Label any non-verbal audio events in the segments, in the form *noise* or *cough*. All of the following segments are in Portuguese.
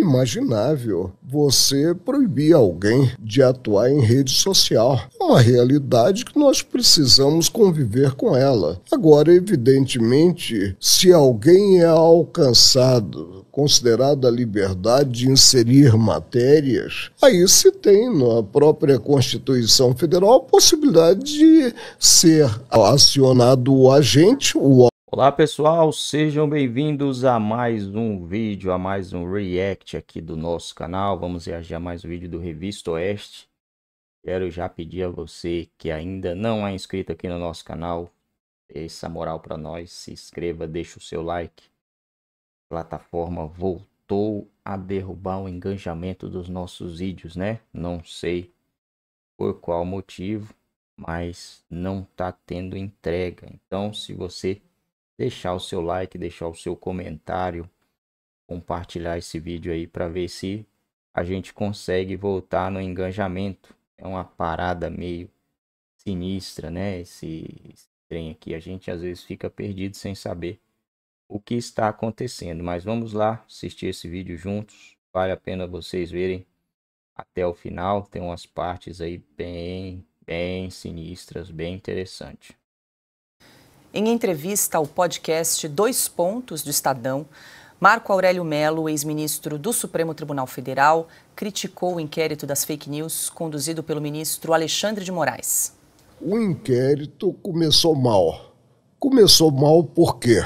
inimaginável você proibir alguém de atuar em rede social. É uma realidade que nós precisamos conviver com ela. Agora, evidentemente, se alguém é alcançado, considerado a liberdade de inserir matérias, aí se tem na própria Constituição Federal a possibilidade de ser acionado o agente, o Olá pessoal, sejam bem-vindos a mais um vídeo, a mais um react aqui do nosso canal. Vamos reagir a mais um vídeo do Revista Oeste. Quero já pedir a você que ainda não é inscrito aqui no nosso canal, dê essa moral para nós, se inscreva, deixa o seu like. A plataforma voltou a derrubar o engajamento dos nossos vídeos, né? Não sei por qual motivo, mas não tá tendo entrega. Então, se você deixar o seu like, deixar o seu comentário, compartilhar esse vídeo aí para ver se a gente consegue voltar no engajamento. É uma parada meio sinistra, né? Esse, esse trem aqui. A gente às vezes fica perdido sem saber o que está acontecendo. Mas vamos lá assistir esse vídeo juntos. Vale a pena vocês verem até o final. Tem umas partes aí bem, bem sinistras, bem interessante. Em entrevista ao podcast Dois Pontos do Estadão, Marco Aurélio Melo, ex-ministro do Supremo Tribunal Federal, criticou o inquérito das fake news conduzido pelo ministro Alexandre de Moraes. O inquérito começou mal. Começou mal por quê?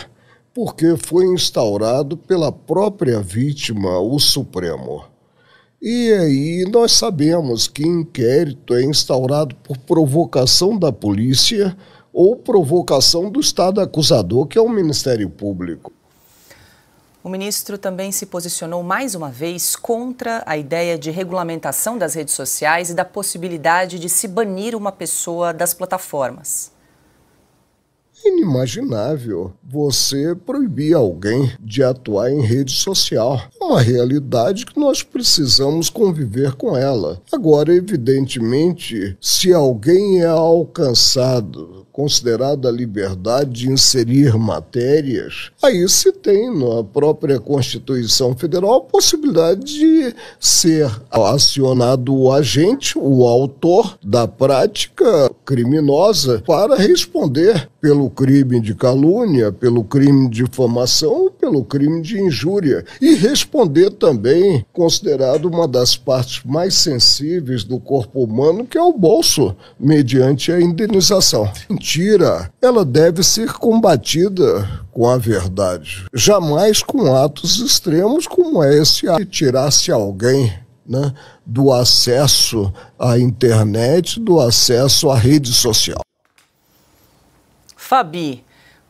Porque foi instaurado pela própria vítima, o Supremo. E aí nós sabemos que inquérito é instaurado por provocação da polícia ou provocação do Estado acusador, que é o Ministério Público. O ministro também se posicionou mais uma vez contra a ideia de regulamentação das redes sociais e da possibilidade de se banir uma pessoa das plataformas. Inimaginável você proibir alguém de atuar em rede social. É uma realidade que nós precisamos conviver com ela. Agora, evidentemente, se alguém é alcançado considerada liberdade de inserir matérias, aí se tem na própria Constituição Federal a possibilidade de ser acionado o agente, o autor da prática criminosa, para responder pelo crime de calúnia, pelo crime de difamação ou pelo crime de injúria, e responder também, considerado uma das partes mais sensíveis do corpo humano, que é o bolso, mediante a indenização mentira, ela deve ser combatida com a verdade, jamais com atos extremos como esse tirar-se alguém né, do acesso à internet, do acesso à rede social. Fabi,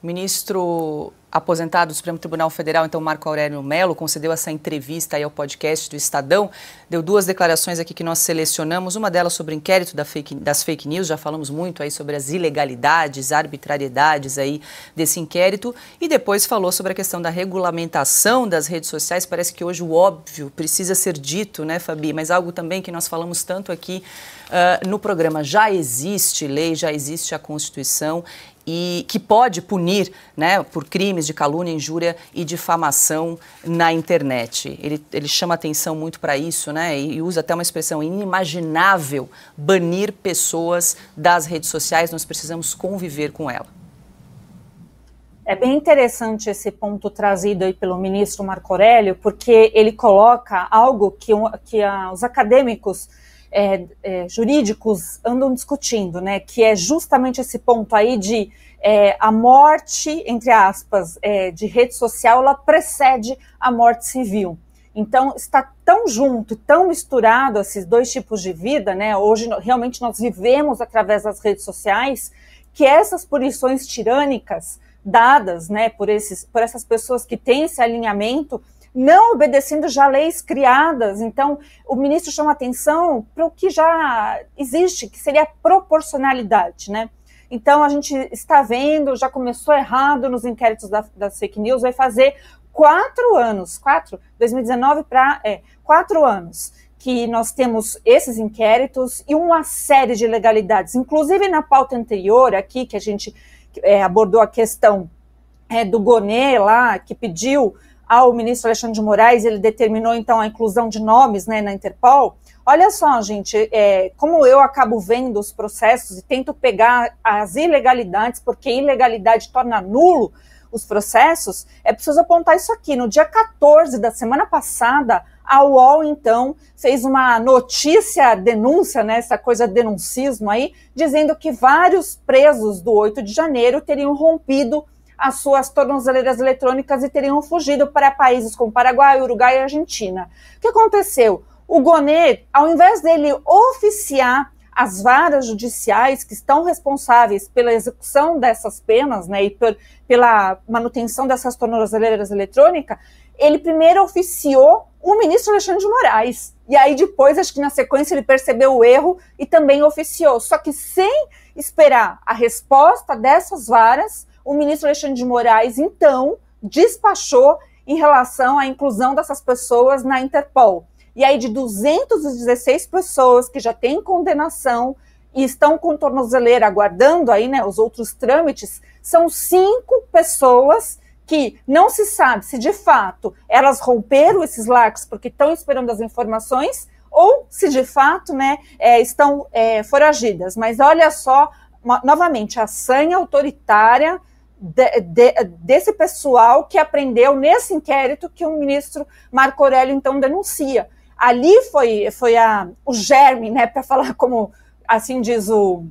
Ministro aposentado do Supremo Tribunal Federal, então Marco Aurélio Melo, concedeu essa entrevista aí ao podcast do Estadão. Deu duas declarações aqui que nós selecionamos, uma delas sobre o inquérito da fake, das fake news, já falamos muito aí sobre as ilegalidades, arbitrariedades aí desse inquérito, e depois falou sobre a questão da regulamentação das redes sociais. Parece que hoje o óbvio precisa ser dito, né, Fabi? Mas algo também que nós falamos tanto aqui uh, no programa. Já existe lei, já existe a Constituição, e que pode punir né, por crimes de calúnia, injúria e difamação na internet. Ele, ele chama atenção muito para isso né, e usa até uma expressão inimaginável banir pessoas das redes sociais, nós precisamos conviver com ela. É bem interessante esse ponto trazido aí pelo ministro Marco Aurélio, porque ele coloca algo que, que a, os acadêmicos é, é, jurídicos andam discutindo, né? Que é justamente esse ponto aí de é, a morte, entre aspas, é, de rede social, ela precede a morte civil. Então está tão junto, tão misturado esses dois tipos de vida, né? Hoje realmente nós vivemos através das redes sociais que essas punições tirânicas dadas, né, por esses, por essas pessoas que têm esse alinhamento, não obedecendo já leis criadas. Então, o ministro chama atenção para o que já existe, que seria a proporcionalidade, né? Então, a gente está vendo, já começou errado nos inquéritos da, das fake news, vai fazer quatro anos, quatro, 2019 para, é, quatro anos, que nós temos esses inquéritos e uma série de legalidades, inclusive na pauta anterior aqui, que a gente é, abordou a questão é, do Gonê lá, que pediu ao ah, ministro Alexandre de Moraes, ele determinou então a inclusão de nomes né, na Interpol. Olha só, gente, é, como eu acabo vendo os processos e tento pegar as ilegalidades, porque ilegalidade torna nulo os processos, é preciso apontar isso aqui. No dia 14 da semana passada, a UOL, então, fez uma notícia, denúncia, né, essa coisa denuncismo aí, dizendo que vários presos do 8 de janeiro teriam rompido as suas tornozeleiras eletrônicas e teriam fugido para países como Paraguai, Uruguai e Argentina. O que aconteceu? O Gonet, ao invés dele oficiar as varas judiciais que estão responsáveis pela execução dessas penas né, e per, pela manutenção dessas tornozeleiras eletrônicas, ele primeiro oficiou o ministro Alexandre de Moraes. E aí depois, acho que na sequência, ele percebeu o erro e também oficiou. Só que sem esperar a resposta dessas varas, o ministro Alexandre de Moraes, então, despachou em relação à inclusão dessas pessoas na Interpol. E aí, de 216 pessoas que já têm condenação e estão com tornozeleira aguardando aí, né, os outros trâmites, são cinco pessoas que não se sabe se de fato elas romperam esses lacres porque estão esperando as informações ou se de fato né, é, estão é, foragidas. Mas olha só, uma, novamente, a sanha autoritária de, de, desse pessoal que aprendeu nesse inquérito que o ministro Marco Aurélio então denuncia. Ali foi, foi a, o germe, né, para falar como assim diz o,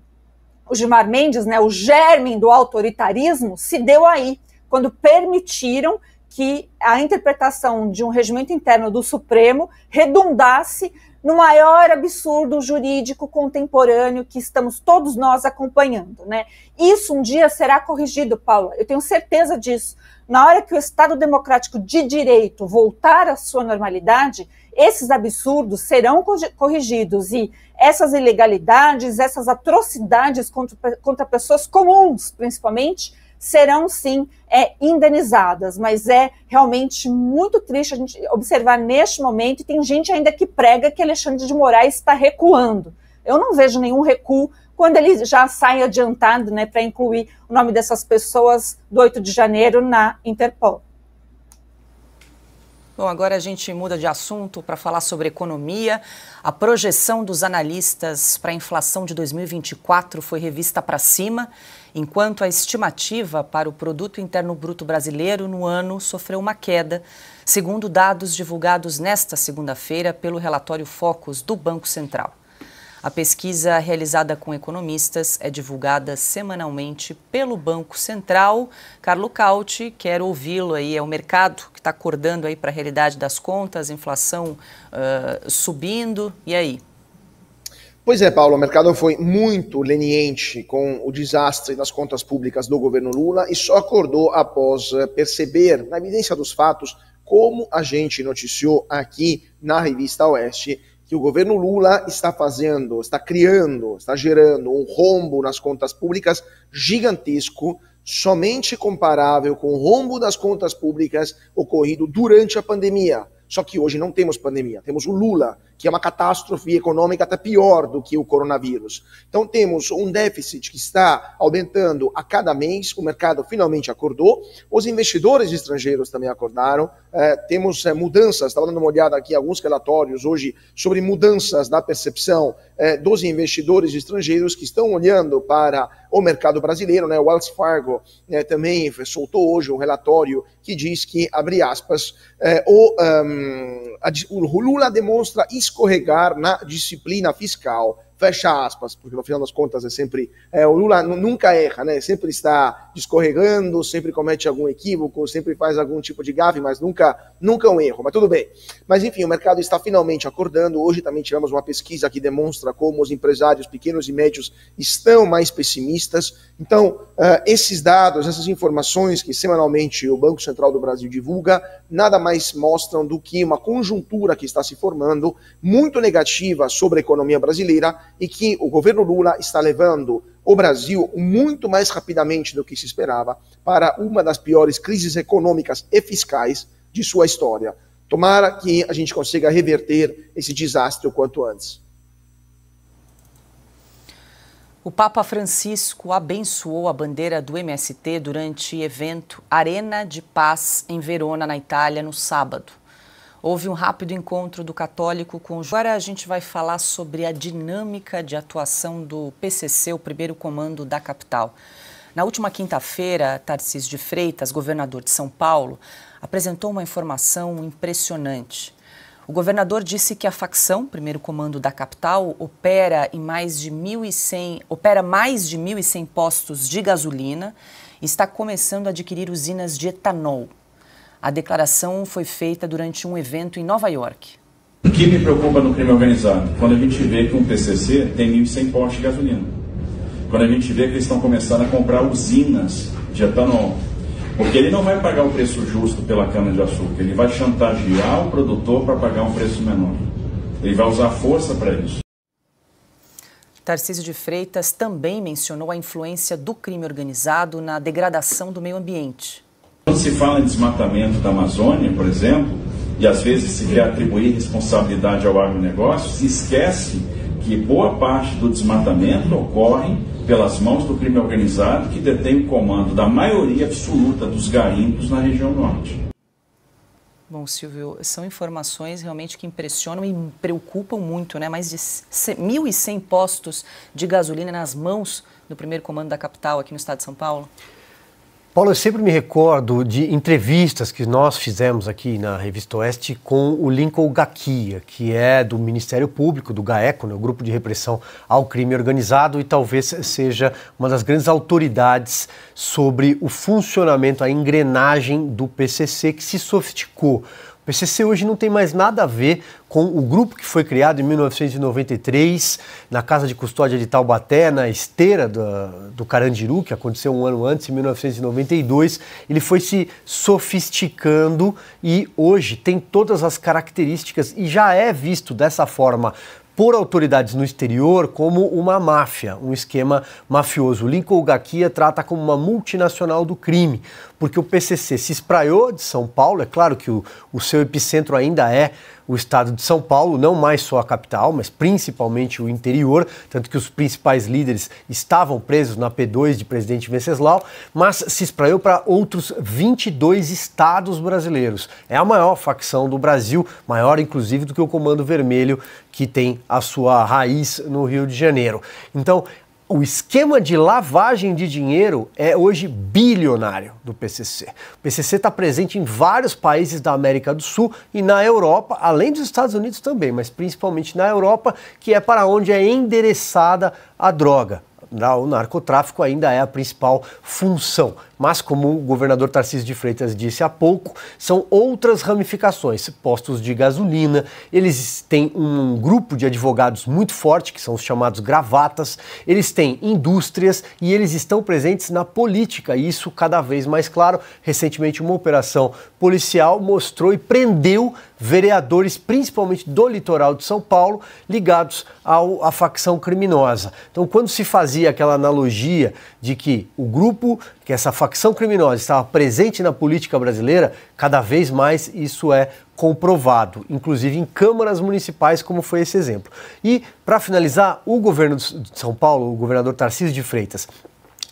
o Gilmar Mendes, né, o germe do autoritarismo se deu aí, quando permitiram que a interpretação de um regimento interno do Supremo redundasse no maior absurdo jurídico contemporâneo que estamos todos nós acompanhando, né? Isso um dia será corrigido, Paula. Eu tenho certeza disso. Na hora que o Estado democrático de direito voltar à sua normalidade, esses absurdos serão corrigidos e essas ilegalidades, essas atrocidades contra, contra pessoas comuns, principalmente, serão sim é, indenizadas, mas é realmente muito triste a gente observar neste momento, e tem gente ainda que prega que Alexandre de Moraes está recuando. Eu não vejo nenhum recuo quando ele já sai adiantado né, para incluir o nome dessas pessoas do 8 de janeiro na Interpol. Bom, agora a gente muda de assunto para falar sobre economia. A projeção dos analistas para a inflação de 2024 foi revista para cima enquanto a estimativa para o Produto Interno Bruto Brasileiro no ano sofreu uma queda, segundo dados divulgados nesta segunda-feira pelo relatório Focus do Banco Central. A pesquisa realizada com economistas é divulgada semanalmente pelo Banco Central. Carlo Cauti, quero ouvi-lo aí, é o mercado que está acordando aí para a realidade das contas, inflação uh, subindo, e aí? Pois é, Paulo, o mercado foi muito leniente com o desastre nas contas públicas do governo Lula e só acordou após eh, perceber, na evidência dos fatos, como a gente noticiou aqui na revista Oeste, que o governo Lula está fazendo, está criando, está gerando um rombo nas contas públicas gigantesco, somente comparável com o rombo das contas públicas ocorrido durante a pandemia. Só que hoje não temos pandemia, temos o Lula que é uma catástrofe econômica até pior do que o coronavírus. Então temos um déficit que está aumentando a cada mês, o mercado finalmente acordou, os investidores estrangeiros também acordaram, é, temos é, mudanças, estava dando uma olhada aqui alguns relatórios hoje sobre mudanças na percepção é, dos investidores estrangeiros que estão olhando para o mercado brasileiro, né? O Wells Fargo né, também soltou hoje um relatório que diz que, abre aspas, o, um, a, o Lula demonstra isso escorregar na disciplina fiscal fecha aspas, porque no final das contas é sempre. É, o Lula nunca erra, né? Sempre está escorregando, sempre comete algum equívoco, sempre faz algum tipo de gafe, mas nunca, nunca é um erro. Mas tudo bem. Mas enfim, o mercado está finalmente acordando. Hoje também tivemos uma pesquisa que demonstra como os empresários pequenos e médios estão mais pessimistas. Então, uh, esses dados, essas informações que semanalmente o Banco Central do Brasil divulga, nada mais mostram do que uma conjuntura que está se formando muito negativa sobre a economia brasileira e que o governo Lula está levando o Brasil muito mais rapidamente do que se esperava para uma das piores crises econômicas e fiscais de sua história. Tomara que a gente consiga reverter esse desastre o quanto antes. O Papa Francisco abençoou a bandeira do MST durante evento Arena de Paz em Verona, na Itália, no sábado. Houve um rápido encontro do católico com. Agora a gente vai falar sobre a dinâmica de atuação do PCC, o primeiro comando da capital. Na última quinta-feira, Tarcísio de Freitas, governador de São Paulo, apresentou uma informação impressionante. O governador disse que a facção, primeiro comando da capital, opera em mais de 1.100, opera mais de 1.100 postos de gasolina e está começando a adquirir usinas de etanol. A declaração foi feita durante um evento em Nova York. O que me preocupa no crime organizado? Quando a gente vê que um PCC tem 1.100 postos de gasolina. Quando a gente vê que eles estão começando a comprar usinas de etanol. Porque ele não vai pagar o preço justo pela cana-de-açúcar, ele vai chantagear o produtor para pagar um preço menor. Ele vai usar força para isso. Tarcísio de Freitas também mencionou a influência do crime organizado na degradação do meio ambiente. Quando se fala em desmatamento da Amazônia, por exemplo, e às vezes se quer atribuir responsabilidade ao agronegócio, se esquece que boa parte do desmatamento ocorre pelas mãos do crime organizado que detém o comando da maioria absoluta dos garimpos na região norte. Bom, Silvio, são informações realmente que impressionam e preocupam muito, né? Mais de 1.100 postos de gasolina nas mãos do primeiro comando da capital aqui no estado de São Paulo. Paulo, eu sempre me recordo de entrevistas que nós fizemos aqui na Revista Oeste com o Lincoln Gaquia, que é do Ministério Público, do GAECO, né, o Grupo de Repressão ao Crime Organizado, e talvez seja uma das grandes autoridades sobre o funcionamento, a engrenagem do PCC, que se sofisticou o PCC hoje não tem mais nada a ver com o grupo que foi criado em 1993 na Casa de Custódia de Taubaté, na esteira do, do Carandiru, que aconteceu um ano antes, em 1992. Ele foi se sofisticando e hoje tem todas as características e já é visto dessa forma por autoridades no exterior como uma máfia, um esquema mafioso. Lincoln Gakia trata como uma multinacional do crime, porque o PCC se espraiou de São Paulo, é claro que o, o seu epicentro ainda é o estado de São Paulo, não mais só a capital, mas principalmente o interior, tanto que os principais líderes estavam presos na P2 de presidente Venceslau, mas se espraiou para outros 22 estados brasileiros. É a maior facção do Brasil, maior inclusive do que o Comando Vermelho, que tem a sua raiz no Rio de Janeiro. Então, o esquema de lavagem de dinheiro é hoje bilionário do PCC. O PCC está presente em vários países da América do Sul e na Europa, além dos Estados Unidos também, mas principalmente na Europa, que é para onde é endereçada a droga. O narcotráfico ainda é a principal função mas como o governador Tarcísio de Freitas disse há pouco, são outras ramificações, postos de gasolina, eles têm um grupo de advogados muito forte, que são os chamados gravatas, eles têm indústrias e eles estão presentes na política, e isso cada vez mais claro. Recentemente, uma operação policial mostrou e prendeu vereadores, principalmente do litoral de São Paulo, ligados ao, à facção criminosa. Então, quando se fazia aquela analogia de que o grupo, que essa facção facção criminosa estava presente na política brasileira, cada vez mais isso é comprovado, inclusive em câmaras municipais, como foi esse exemplo. E, para finalizar, o governo de São Paulo, o governador Tarcísio de Freitas,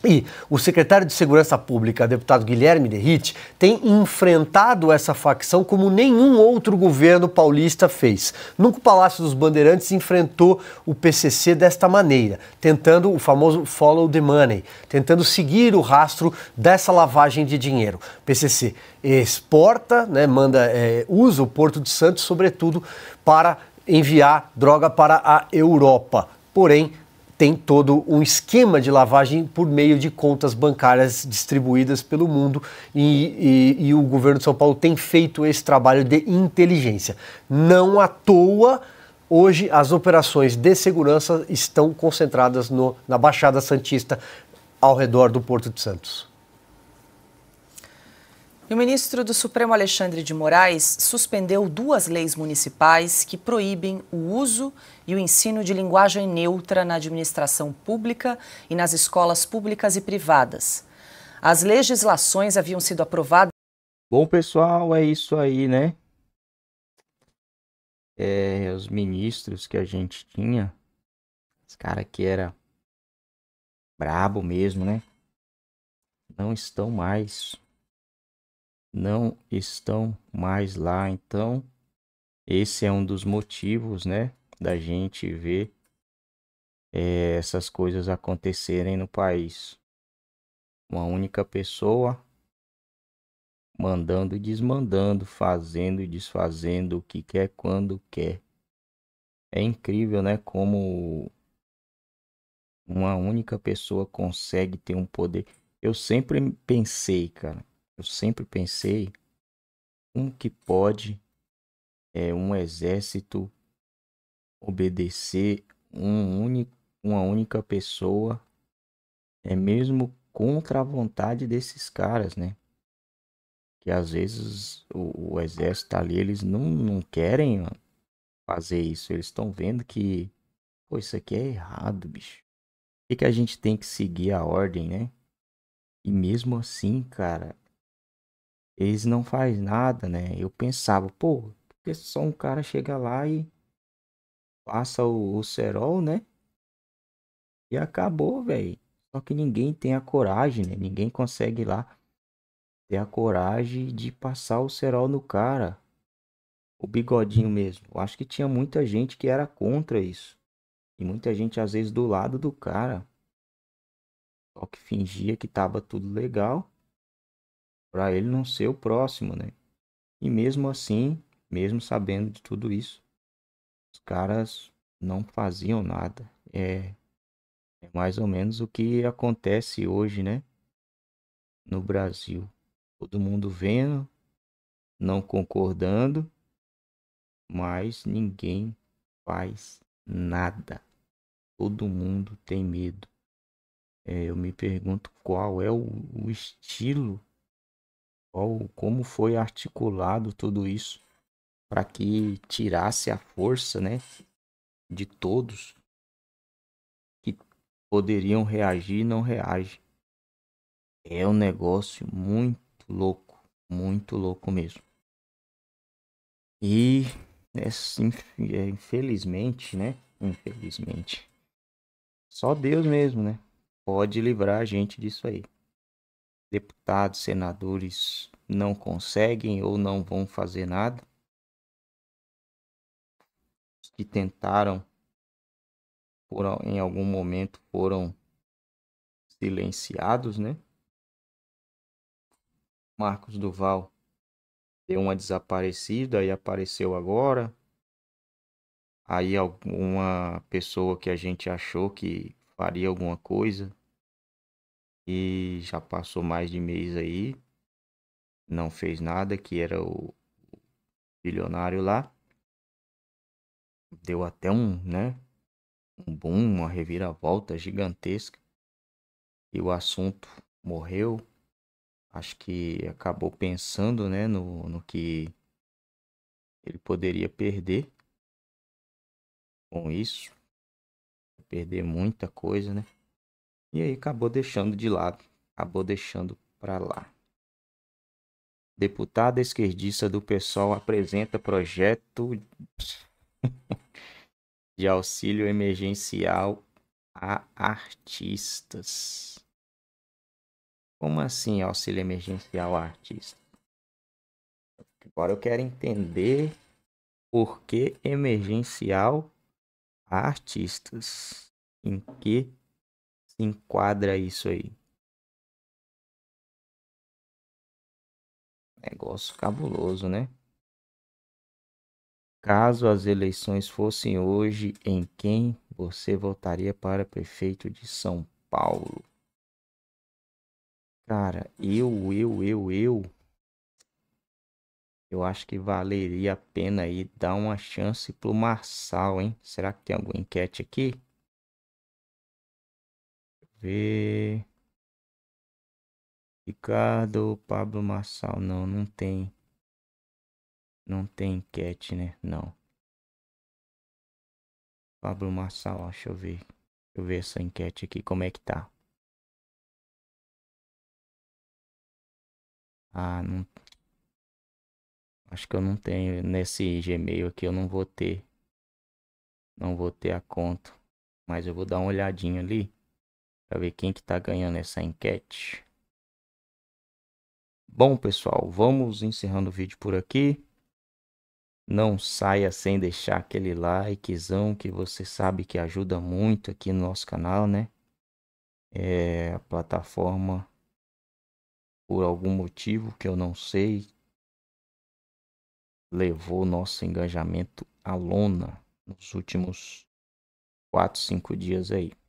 e o secretário de Segurança Pública, deputado Guilherme Derrite, tem enfrentado essa facção como nenhum outro governo paulista fez. Nunca o Palácio dos Bandeirantes enfrentou o PCC desta maneira, tentando o famoso follow the money, tentando seguir o rastro dessa lavagem de dinheiro. O PCC exporta, né, manda, é, usa o Porto de Santos, sobretudo, para enviar droga para a Europa. Porém, tem todo um esquema de lavagem por meio de contas bancárias distribuídas pelo mundo e, e, e o governo de São Paulo tem feito esse trabalho de inteligência. Não à toa. Hoje, as operações de segurança estão concentradas no, na Baixada Santista, ao redor do Porto de Santos. E o ministro do Supremo Alexandre de Moraes suspendeu duas leis municipais que proíbem o uso e o ensino de linguagem neutra na administração pública e nas escolas públicas e privadas. As legislações haviam sido aprovadas. Bom, pessoal, é isso aí, né? É, os ministros que a gente tinha, esse cara que era brabo mesmo, né? Não estão mais não estão mais lá. Então, esse é um dos motivos, né, da gente ver é, essas coisas acontecerem no país. Uma única pessoa mandando e desmandando, fazendo e desfazendo o que quer quando quer. É incrível, né, como uma única pessoa consegue ter um poder. Eu sempre pensei, cara, eu sempre pensei como que pode é, um exército obedecer um único, uma única pessoa, é mesmo contra a vontade desses caras, né? Que às vezes o, o exército ali, eles não, não querem fazer isso, eles estão vendo que pô, isso aqui é errado, bicho. E que a gente tem que seguir a ordem, né? E mesmo assim, cara, eles não faz nada, né? Eu pensava, pô, porque só um cara chega lá e passa o, o cerol, né? E acabou, velho. Só que ninguém tem a coragem, né? Ninguém consegue lá ter a coragem de passar o cerol no cara. O bigodinho mesmo. Eu acho que tinha muita gente que era contra isso. E muita gente, às vezes, do lado do cara. Só que fingia que tava tudo legal para ele não ser o próximo, né? E mesmo assim, mesmo sabendo de tudo isso, os caras não faziam nada. É, é mais ou menos o que acontece hoje, né? No Brasil. Todo mundo vendo, não concordando, mas ninguém faz nada. Todo mundo tem medo. É, eu me pergunto qual é o, o estilo qual, como foi articulado tudo isso para que tirasse a força, né, de todos que poderiam reagir e não reagem. É um negócio muito louco, muito louco mesmo. E né, é, infelizmente, né? Infelizmente. Só Deus mesmo, né? Pode livrar a gente disso aí deputados, senadores não conseguem ou não vão fazer nada. Os que tentaram, foram, em algum momento, foram silenciados, né? Marcos Duval deu uma desaparecida e apareceu agora. Aí alguma pessoa que a gente achou que faria alguma coisa e já passou mais de mês aí, não fez nada, que era o bilionário lá. Deu até um, né? Um boom, uma reviravolta gigantesca. E o assunto morreu. Acho que acabou pensando, né, no, no que ele poderia perder com isso. Perder muita coisa, né? E aí acabou deixando de lado, acabou deixando para lá. Deputada esquerdista do PSOL apresenta projeto *laughs* de auxílio emergencial a artistas. Como assim auxílio emergencial a artistas? Agora eu quero entender por que emergencial a artistas. Em que enquadra isso aí? Negócio cabuloso, né? Caso as eleições fossem hoje, em quem você votaria para prefeito de São Paulo? Cara, eu, eu, eu, eu. Eu acho que valeria a pena aí dar uma chance pro Marçal, hein? Será que tem alguma enquete aqui? ver. Ricardo, Pablo Marçal, não, não tem. Não tem enquete, né? Não. Pablo Marçal, deixa eu ver. Deixa eu ver essa enquete aqui, como é que tá. Ah, não. Acho que eu não tenho. Nesse Gmail aqui eu não vou ter. Não vou ter a conta. Mas eu vou dar uma olhadinha ali. Pra ver quem que tá ganhando essa enquete. Bom, pessoal, vamos encerrando o vídeo por aqui. Não saia sem deixar aquele likezão que você sabe que ajuda muito aqui no nosso canal, né? É, a plataforma, por algum motivo que eu não sei, levou nosso engajamento à lona nos últimos 4, 5 dias aí.